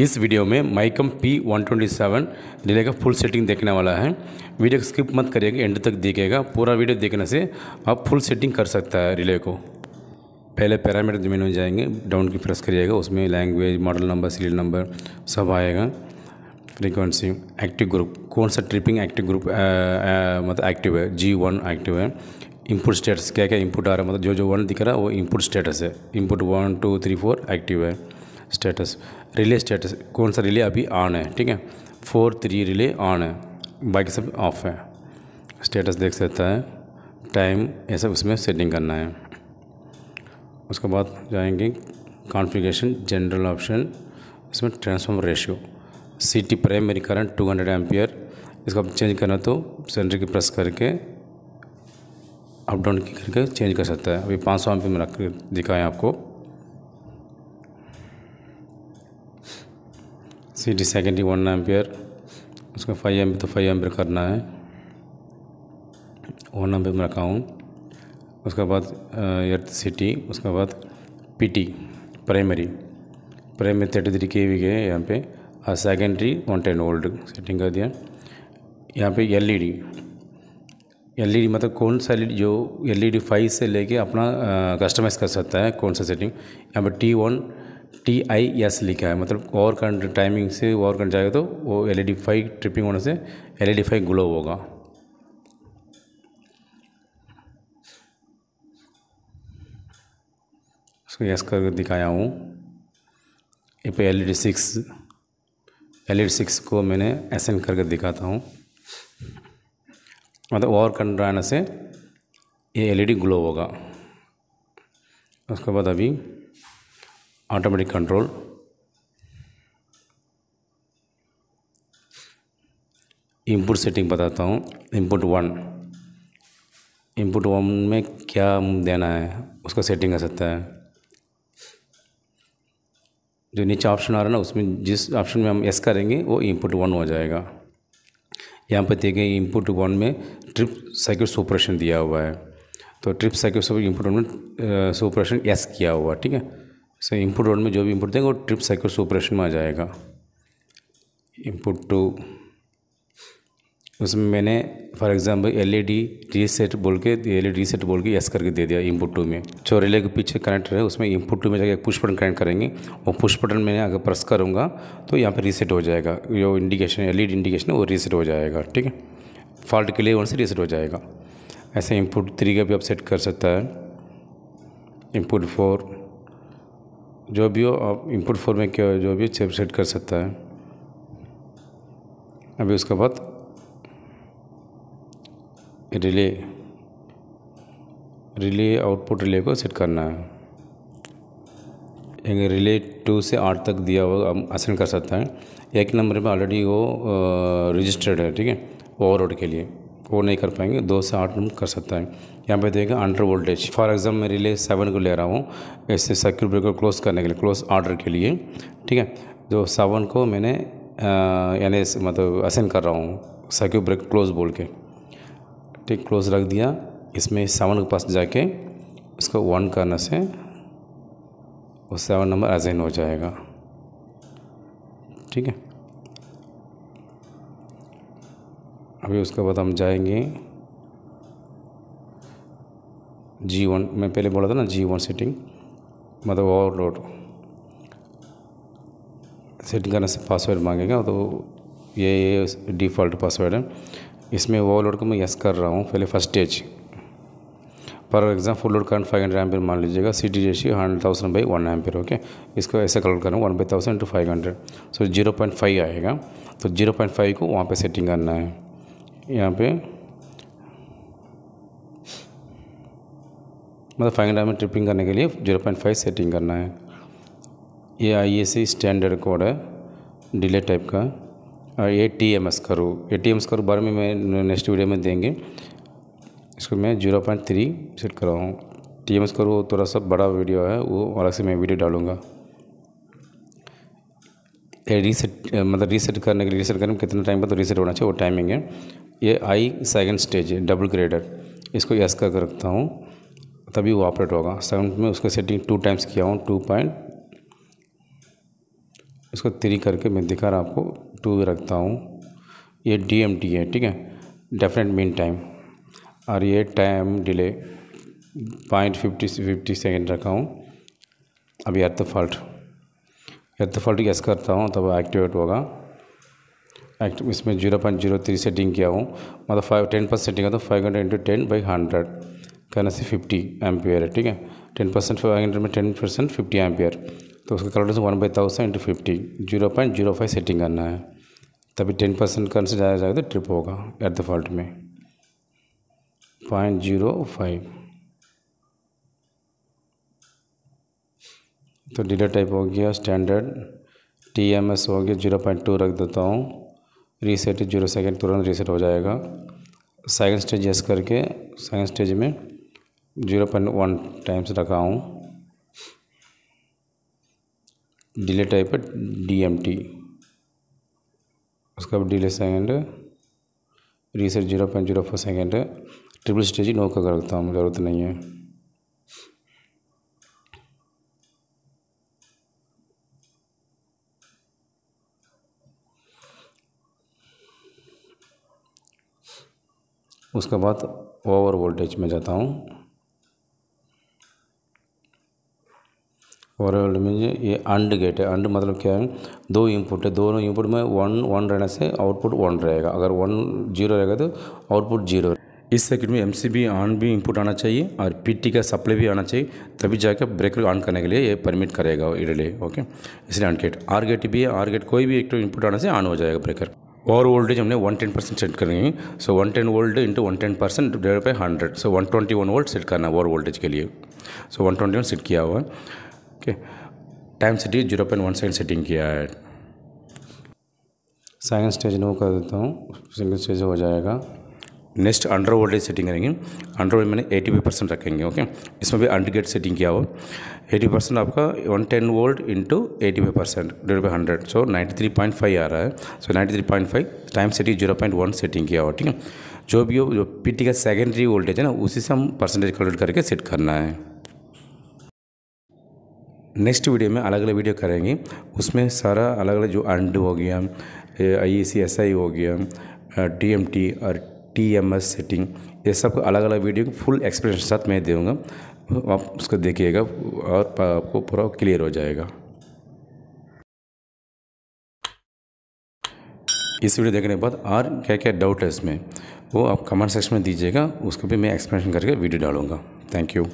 इस वीडियो में MiCOM P one twenty seven relay का फुल सेटिंग देखने वाला है वीडियो को स्किप मत करिएगा एंड तक देखेगा पूरा वीडियो देखने से आप फुल सेटिंग कर सकता है रिले को पहले पैरामीटर जमीन में जाएंगे डाउन की प्रेस करिएगा उसमें language model number serial number सब आएगा फ्रीक्वेंसी एक्टिव ग्रुप कौन सा ट्रिपिंग एक्टिव ग्रुप मतलब एक्टिव है जी वन एक्टिव है इनपुट स्टेटस क्या क्या इनपुट आ रहा है मतलब जो जो वन दिख रहा है वो इनपुट स्टेटस है input one two three four active है स्टेटस रिले स्टेटस कौन सा रिले अभी ऑन है ठीक है फोर थ्री रिले ऑन है बाकी सब ऑफ है स्टेटस देख सकता है टाइम ये सब उसमें सेटिंग करना है उसके बाद जाएंगे कॉन्फ़िगरेशन जनरल ऑप्शन इसमें transform ratio C T primary current two hundred ampere इसको आप चेंज करना तो सेंटर की प्रेस करके अप डाउन करके चेंज कर सकता है अभी पाँच सौ पी में रख दिखाया आपको C D secondary one ampere उसका फाइव एम्पियर तो फाइव एम्पियर करना है वन एम्पियर में रखा हूँ उसके बाद अर्थ सिटी उसके बाद PT primary primary thirty three K V के यहाँ पे और secondary one ten old setting कर दिया यहाँ पे एलईडी एलईडी e e मतलब कौन सा एल e जो एलईडी फाइव से लेके अपना कस्टमाइज़ कर सकता है कौन सा सेटिंग यहाँ पे T one T I S लिखा है मतलब ओवर करंट टाइमिंग से ओवर करंट जाएगा तो वो L E D five tripping होने से L E D five glow होगा उसको यस करके दिखाया हूँ ये L E D six L E D six को मैंने एस एन करके दिखाता हूँ मतलब ओवर करंट आने से ये एल ई डी ग्लो होगा उसके बाद अभी automatic control input सेटिंग बताता हूँ input वन input वन में क्या देना है उसका सेटिंग आ सकता है जो नीचे ऑप्शन आ रहा है ना उसमें जिस ऑप्शन में हम एस करेंगे वो इनपुट वन हो जाएगा यहाँ पर देखें इनपुट वन में ट्रिप साइकिल सुपरेशन दिया हुआ है तो trip cycle super input one में सुपरेशन एस किया हुआ ठीक है सो इनपुट रोड में जो भी इनपुट देंगे वो ट्रिप साइकिल से ऑपरेशन में आ जाएगा इनपुट टू उसमें मैंने फॉर एग्जांपल एलईडी रीसेट बोल के एलईडी रीसेट e बोल के यस करके दे दिया इनपुट टू में जो रिले के पीछे कनेक्ट है उसमें इनपुट टू में जाकर पुश बटन कनेक्ट करेंगे वो पुश बटन मैंने अगर प्रेस करूँगा तो यहाँ पे रीसेट हो जाएगा जो इंडिकेशन एलईडी इंडिकेशन है वो रीसेट हो जाएगा ठीक है फॉल्ट के लिए वहाँ से रीसेट हो जाएगा ऐसे इनपुट थ्री का भी आप सेट कर सकता है इनपुट फोर जो भी हो आप इनपुट फोर में क्या जो भी चेप सेट कर सकता है अभी उसके बाद रिले रिले आउटपुट रिले को सेट करना है एक रिले टू से आठ तक दिया हुआ हम असेंड कर सकते हैं एक नंबर में ऑलरेडी वो रजिस्टर्ड है ठीक है ओवरलोड के लिए वो नहीं कर पाएंगे दो से आठ नंबर कर सकते हैं यहाँ पे देखेंगे अंडर वोल्टेज फॉर एग्जाम्पल मैं रिले सेवन को ले रहा हूँ ऐसे सर्किट ब्रेकर क्लोज करने के लिए क्लोज ऑर्डर के लिए ठीक है जो सेवन को मैंने यानी मतलब असेंड कर रहा हूँ सर्क्यूट ब्रेकर क्लोज बोल के ठीक क्लोज रख दिया इसमें सेवन के पास जाके उसको वन करने से वो सेवन नंबर असेंड हो जाएगा ठीक है अभी उसके बाद हम जाएंगे जी वन मैं पहले बोला था ना जी वन सेटिंग मतलब ओवरलोड सेटिंग करने से पासवर्ड मांगेगा तो ये ये डिफ़ॉल्ट पासवर्ड है इसमें ओवरलोड को मैं यस कर रहा हूँ पहले first stage for exam full load current five hundred M मान लीजिएगा सी टी जैसी hundred thousand by one M okay इसको ऐसे कलर करना one by thousand two five hundred so zero point five आएगा तो जीरो पॉइंट फाइव को वहाँ पे सेटिंग करना है यहाँ पे मतलब फाइनल में ट्रिपिंग करने के लिए जीरो पॉइंट फाइव सेटिंग करना है ये I S C standard code है डिले टाइप का और ये टी एम एस करो ये टी एम एस करो बारे में मैं नेक्स्ट वीडियो में देंगे इसको मैं जीरो पॉइंट थ्री सेट कर रहा हूँ टी एम एस करो थोड़ा सा बड़ा वीडियो है वो अलग से मैं वीडियो डालूँगा रीसेट मतलब रीसेट करने के लिए रीसेट करने में कितना टाइम बाद तो रीसेट होना चाहिए वो टाइमिंग है ये आई सेकंड स्टेज है डबल ग्रेडर इसको यस कर रखता हूँ तभी वो ऑपरेट होगा सेवन में उसका सेटिंग टू टाइम्स किया हूँ टू पॉइंट इसको थ्री करके मैं दिखा रहा आपको टू रखता हूँ ये डी एम टी है ठीक है डेफिनेट मीन टाइम और ये time delay point fifty fifty second रखा हूँ अभी एट द फॉल्ट या गैस करता हूँ तब एक्टिवेट होगा एक्ट इसमें zero point zero three setting किया हूँ मतलब फाइव टेन परसेंट सेटिंग है तो five hundred into ten by hundred करना से फिफ्टी एम्पियर है ठीक है टेन परसेंट फाइव हंड्रेड में टेन परसेंट फिफ्टी एम्पियर तो उसका calculation one by thousand into fifty zero point zero five setting करना है तभी टेन परसेंट करने से ज़्यादा जाएगा तो ट्रिप होगा एट द फॉल्ट में पॉइंट जीरो फाइव तो डीलर टाइप हो गया स्टैंडर्ड टी एम एस हो गया जीरो पॉइंट टू रख देता हूँ रीसेट जीरो सेकेंड तुरंत रीसेट हो जाएगा सेकेंड स्टेज यस करके सेकेंड स्टेज में जीरो पॉइंट वन टाइम्स रखा हूँ डिले टाइप है डी एम टी उसका delay second reset zero point zero four second triple stage no का रखता हूँ ज़रूरत नहीं है उसके बाद ओवर वोल्टेज में जाता हूँ ओवर वोल्टेज में ये अंड गेट है अंड मतलब क्या है दो इनपुट है दोनों इनपुट में वन वन रहने से आउटपुट वन रहेगा अगर वन जीरो रहेगा तो आउटपुट जीरो इस सर्किट में एम सी बी ऑन भी इनपुट आना चाहिए और पी टी का सप्लाई भी आना चाहिए तभी जाकर ब्रेकर ऑन करने के लिए ये परमिट करेगा इडली ओके इसलिए ऑन गेट आर गेट भी है आर गेट कोई भी एक तो इनपुट आने से ऑन हो जाएगा ब्रेकर ओवर वोल्टेज हमने वन टेन परसेंट सेट करेंगे so one ten volt into one ten percent डेढ़ by hundred so one twenty one volt set करना ओवर वोल्टेज के लिए so one twenty one set किया हुआ okay time city zero point one second setting किया है second stage no कर देता हूँ सिंगल स्टेज हो जाएगा नेक्स्ट अंडर वोल्टेज सेटिंग करेंगे अंडर वोल्टेज मैंने एटी परसेंट रखेंगे ओके इसमें भी अंडर गेट सेटिंग किया हो एटी परसेंट आपका one ten volt into eighty five percent divide by hundred so ninety three point five आ रहा है so ninety three point five time setting zero point one setting किया हो ठीक है जो भी हो जो पीटी का सेकेंडरी वोल्टेज है ना उसी से हम परसेंटेज कैलकुलेट करके सेट करना है नेक्स्ट वीडियो में अलग अलग वीडियो करेंगे उसमें सारा अलग अलग जो अंड हो गया आई सी एस आई हो गया डी एम टी और टी एम एस सेटिंग ये सब अलग अलग वीडियो की फुल एक्सप्लेनेशन साथ मैं दूँगा आप उसको देखिएगा और आपको पूरा क्लियर हो जाएगा इस वीडियो देखने के बाद और क्या क्या डाउट है इसमें वो आप कमेंट सेक्शन में दीजिएगा उसको भी मैं एक्सप्लेनेशन करके वीडियो डालूँगा थैंक यू